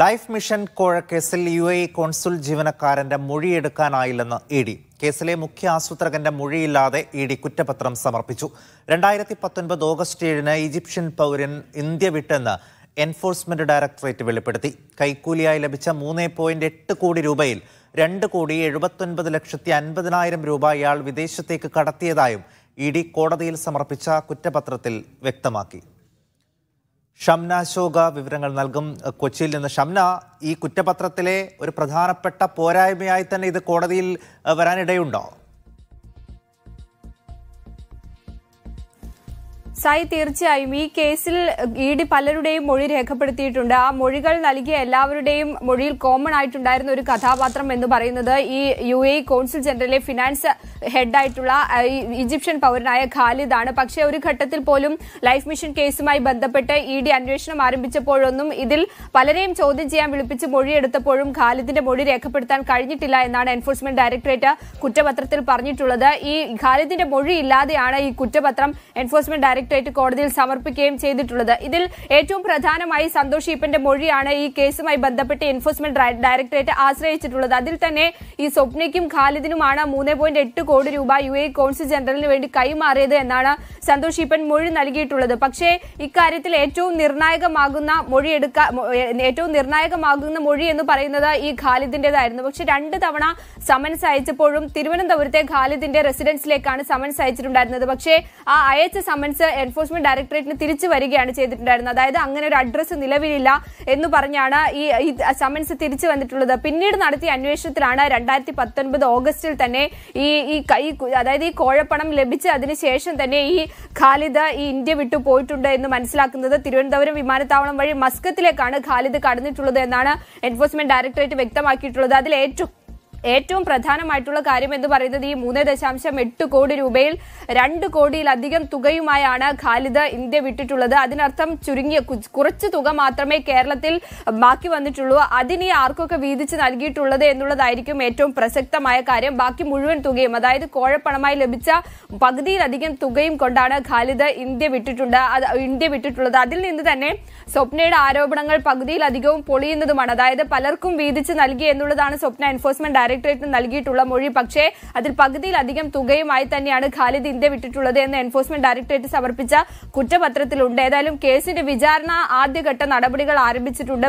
life mission കോഴക്കേസിൽ U A consul ജീവനക്കാരന്റെ മൊഴിയെടുക്കാനായില്ലെന്ന് ഇ ഡി കേസിലെ മുഖ്യ ആസൂത്രകന്റെ മൊഴിയില്ലാതെ ഇ ഡി കുറ്റപത്രം സമർപ്പിച്ചു രണ്ടായിരത്തി പത്തൊൻപത് ഓഗസ്റ്റ് ഏഴിന് ഈജിപ്ഷ്യൻ പൗരൻ ഇന്ത്യ വിട്ടെന്ന് എൻഫോഴ്സ്മെന്റ് ഡയറക്ടറേറ്റ് വെളിപ്പെടുത്തി കൈക്കൂലിയായി ലഭിച്ച മൂന്ന് പോയിന്റ് എട്ട് കോടി രൂപയിൽ രണ്ട് കോടി എഴുപത്തൊൻപത് ലക്ഷത്തി അൻപതിനായിരം രൂപ ഇയാൾ വിദേശത്തേക്ക് കടത്തിയതായും ഇ ഡി കോടതിയിൽ സമർപ്പിച്ച കുറ്റപത്രത്തിൽ വ്യക്തമാക്കി ഷംന വിവരങ്ങൾ നൽകും കൊച്ചിയിൽ നിന്ന് ഷംന ഈ കുറ്റപത്രത്തിലെ ഒരു പ്രധാനപ്പെട്ട പോരായ്മയായി തന്നെ ഇത് കോടതിയിൽ വരാനിടയുണ്ടോ സായി തീർച്ചയായും ഈ കേസിൽ ഇ ഡി പലരുടെയും മൊഴി രേഖപ്പെടുത്തിയിട്ടുണ്ട് ആ മൊഴികൾ നൽകിയ എല്ലാവരുടെയും മൊഴിയിൽ കോമൺ ആയിട്ടുണ്ടായിരുന്ന ഒരു കഥാപാത്രം എന്ന് പറയുന്നത് ഈ യു എ കോൺസിൽ ജനറലിലെ ഫിനാൻസ് ഹെഡായിട്ടുള്ള ഈജിപ്ഷ്യൻ പൗരനായ ഖാലിദാണ് പക്ഷേ ഒരു ഘട്ടത്തിൽ പോലും ലൈഫ് മിഷൻ കേസുമായി ബന്ധപ്പെട്ട് ഇ ഡി അന്വേഷണം ആരംഭിച്ചപ്പോഴൊന്നും ഇതിൽ പലരെയും ചോദ്യം ചെയ്യാൻ വിളിപ്പിച്ച് മൊഴിയെടുത്തപ്പോഴും ഖാലിദിന്റെ മൊഴി രേഖപ്പെടുത്താൻ കഴിഞ്ഞിട്ടില്ല എന്നാണ് എൻഫോഴ്സ്മെന്റ് ഡയറക്ടറേറ്റ് കുറ്റപത്രത്തിൽ പറഞ്ഞിട്ടുള്ളത് ഈ ഖാലിദിന്റെ മൊഴി ഇല്ലാതെയാണ് ഈ കുറ്റപത്രം എൻഫോഴ്സ്മെന്റ് ഡയറക്ടർ ഡയറക്ടറേറ്റ് കോടതിയിൽ സമർപ്പിക്കുകയും ചെയ്തിട്ടുള്ളത് ഇതിൽ ഏറ്റവും പ്രധാനമായി സന്തോഷ് ഈപ്പന്റെ മൊഴിയാണ് ഈ കേസുമായി ബന്ധപ്പെട്ട് എൻഫോഴ്സ്മെന്റ് ഡയറക്ടറേറ്റ് ആശ്രയിച്ചിട്ടുള്ളത് അതിൽ തന്നെ ഈ സ്വപ്നയ്ക്കും ഖാലിദിനുമാണ് മൂന്ന് പോയിന്റ് എട്ട് കോടി രൂപ യു എ കോൺസുൽ ജനറലിന് വേണ്ടി കൈമാറിയത് എന്നാണ് സന്തോഷ് ഈപ്പൻ മൊഴി നൽകിയിട്ടുള്ളത് പക്ഷേ ഇക്കാര്യത്തിൽ ഏറ്റവും നിർണായകമാകുന്ന മൊഴി എടുക്ക ഏറ്റവും നിർണായകമാകുന്ന മൊഴി എന്ന് പറയുന്നത് ഈ ഖാലിദിന്റേതായിരുന്നു പക്ഷെ രണ്ട് തവണ സമൻസ് അയച്ചപ്പോഴും തിരുവനന്തപുരത്തെ ഖാലിദിന്റെ റെസിഡൻസിലേക്കാണ് സമൻസ് അയച്ചിട്ടുണ്ടായിരുന്നത് പക്ഷേ ആ അയച്ച സമൻസ് എൻഫോഴ്സ്മെന്റ് ഡയറക്ടറേറ്റിന് തിരിച്ചു വരികയാണ് ചെയ്തിട്ടുണ്ടായിരുന്നത് അതായത് അങ്ങനെ ഒരു അഡ്രസ്സ് നിലവിലില്ല എന്ന് പറഞ്ഞാണ് ഈ സമൻസ് തിരിച്ചു വന്നിട്ടുള്ളത് പിന്നീട് നടത്തിയ അന്വേഷണത്തിലാണ് രണ്ടായിരത്തി പത്തൊൻപത് ഓഗസ്റ്റിൽ തന്നെ ഈ ഈ കൈ അതായത് ഈ കോഴപ്പണം ലഭിച്ച അതിനുശേഷം തന്നെ ഈ ഖാലിദ് ഈ ഇന്ത്യ വിട്ടു പോയിട്ടുണ്ട് എന്ന് മനസ്സിലാക്കുന്നത് തിരുവനന്തപുരം വിമാനത്താവളം വഴി മസ്കത്തിലേക്കാണ് ഖാലിദ് കടന്നിട്ടുള്ളത് എന്നാണ് എൻഫോഴ്സ്മെന്റ് ഡയറക്ടറേറ്റ് വ്യക്തമാക്കിയിട്ടുള്ളത് അതിൽ ഏറ്റവും ഏറ്റവും പ്രധാനമായിട്ടുള്ള കാര്യം എന്ന് പറയുന്നത് ഈ മൂന്ന് ദശാംശം എട്ട് കോടി രൂപയിൽ രണ്ട് കോടിയിലധികം തുകയുമായാണ് ഖാലിദ് ഇന്ത്യ വിട്ടിട്ടുള്ളത് അതിനർത്ഥം ചുരുങ്ങിയ കുറച്ച് തുക മാത്രമേ കേരളത്തിൽ ബാക്കി വന്നിട്ടുള്ളൂ അതിനി ആർക്കൊക്കെ വീതിച്ച് നൽകിയിട്ടുള്ളത് എന്നുള്ളതായിരിക്കും ഏറ്റവും പ്രസക്തമായ കാര്യം ബാക്കി മുഴുവൻ തുകയും അതായത് കോഴപ്പണമായി ലഭിച്ച പകുതിയിലധികം തുകയും കൊണ്ടാണ് ഖാലിദ് ഇന്ത്യ വിട്ടിട്ടുണ്ട് ഇന്ത്യ വിട്ടിട്ടുള്ളത് അതിൽ നിന്ന് തന്നെ സ്വപ്നയുടെ ആരോപണങ്ങൾ പകുതിയിലധികവും പൊളിയുന്നതുമാണ് അതായത് പലർക്കും വീതിച്ച് നൽകി എന്നുള്ളതാണ് സ്വപ്ന എൻഫോഴ്സ്മെന്റ് ഡയറക്ടറേറ്റ് നൽകിയിട്ടുള്ള മൊഴി പക്ഷേ അതിൽ പകുതിയിലധികം തുകയുമായി തന്നെയാണ് ഖാലിദ് ഇന്ത്യ വിട്ടിട്ടുള്ളത് എന്ന് എൻഫോഴ്സ്മെന്റ് ഡയറക്ടറേറ്റ് സമർപ്പിച്ച കുറ്റപത്രത്തിലുണ്ട് ഏതായാലും കേസിന്റെ വിചാരണ ആദ്യഘട്ട നടപടികൾ ആരംഭിച്ചിട്ടുണ്ട്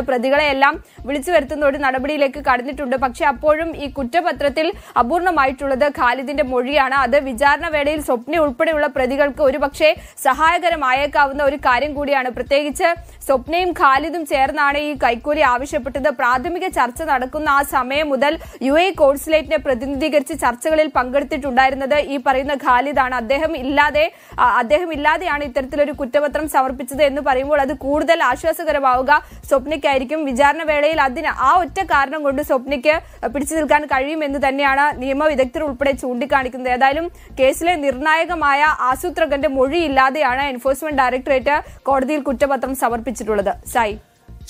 എല്ലാം വിളിച്ചു വരുത്തുന്ന ഒരു നടപടിയിലേക്ക് കടന്നിട്ടുണ്ട് പക്ഷേ അപ്പോഴും ഈ കുറ്റപത്രത്തിൽ അപൂർണമായിട്ടുള്ളത് ഖാലിദിന്റെ മൊഴിയാണ് അത് വിചാരണ വേളയിൽ സ്വപ്ന ഉൾപ്പെടെയുള്ള പ്രതികൾക്ക് ഒരുപക്ഷെ സഹായകരമായേക്കാവുന്ന ഒരു കാര്യം കൂടിയാണ് പ്രത്യേകിച്ച് സ്വപ്നയും ഖാലിദും ചേർന്നാണ് ഈ കൈക്കൂലി ആവശ്യപ്പെട്ടത് പ്രാഥമിക ചർച്ച നടക്കുന്ന ആ സമയം മുതൽ യു എ കോൺസുലേറ്റിനെ പ്രതിനിധീകരിച്ച് ചർച്ചകളിൽ പങ്കെടുത്തിട്ടുണ്ടായിരുന്നത് ഈ പറയുന്ന ഖാലിദാണ് അദ്ദേഹം ഇല്ലാതെ അദ്ദേഹം ഇല്ലാതെയാണ് ഇത്തരത്തിലൊരു കുറ്റപത്രം സമർപ്പിച്ചത് എന്ന് പറയുമ്പോൾ അത് കൂടുതൽ ആശ്വാസകരമാവുക സ്വപ്നയ്ക്കായിരിക്കും വിചാരണ വേളയിൽ അതിന് ആ ഒറ്റ കാരണം കൊണ്ട് സ്വപ്നയ്ക്ക് പിടിച്ചു നിൽക്കാൻ കഴിയുമെന്ന് തന്നെയാണ് നിയമ വിദഗ്ധർ ഉൾപ്പെടെ ചൂണ്ടിക്കാണിക്കുന്നത് ഏതായാലും കേസിലെ നിർണായകമായ ആസൂത്രകന്റെ മൊഴിയില്ലാതെയാണ് എൻഫോഴ്സ്മെന്റ് ഡയറക്ടറേറ്റ് കോടതിയിൽ കുറ്റപത്രം സമർപ്പിച്ചിട്ടുള്ളത് സായി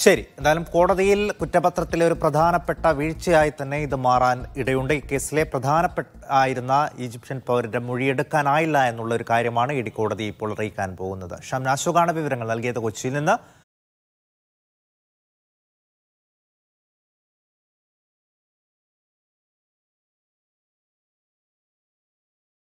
ശരി എന്തായാലും കോടതിയിൽ കുറ്റപത്രത്തിലെ ഒരു പ്രധാനപ്പെട്ട വീഴ്ചയായി തന്നെ ഇത് മാറാൻ ഇടയുണ്ട് ഈ കേസിലെ പ്രധാനപ്പെട്ട ആയിരുന്ന ഈജിപ്ഷ്യൻ പൗരന്റെ മൊഴിയെടുക്കാനായില്ല എന്നുള്ള ഒരു കാര്യമാണ് ഇടി കോടതി ഇപ്പോൾ അറിയിക്കാൻ പോകുന്നത് ഷംനാശോകാണ് വിവരങ്ങൾ നൽകിയത് കൊച്ചിയിൽ നിന്ന്